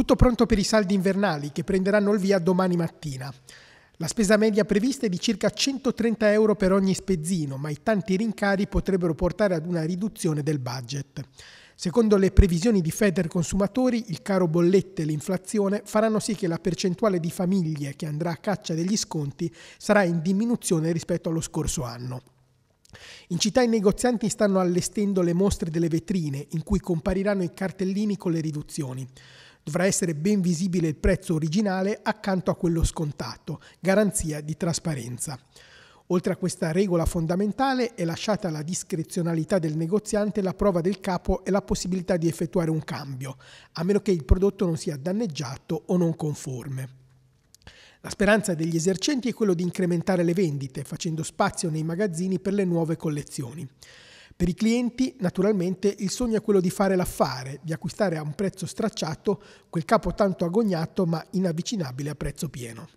Tutto pronto per i saldi invernali che prenderanno il via domani mattina. La spesa media prevista è di circa 130 euro per ogni spezzino, ma i tanti rincari potrebbero portare ad una riduzione del budget. Secondo le previsioni di Feder Consumatori, il caro bollette e l'inflazione faranno sì che la percentuale di famiglie che andrà a caccia degli sconti sarà in diminuzione rispetto allo scorso anno. In città i negozianti stanno allestendo le mostre delle vetrine in cui compariranno i cartellini con le riduzioni dovrà essere ben visibile il prezzo originale accanto a quello scontato, garanzia di trasparenza. Oltre a questa regola fondamentale è lasciata alla discrezionalità del negoziante la prova del capo e la possibilità di effettuare un cambio, a meno che il prodotto non sia danneggiato o non conforme. La speranza degli esercenti è quella di incrementare le vendite, facendo spazio nei magazzini per le nuove collezioni. Per i clienti, naturalmente, il sogno è quello di fare l'affare, di acquistare a un prezzo stracciato quel capo tanto agognato ma inavvicinabile a prezzo pieno.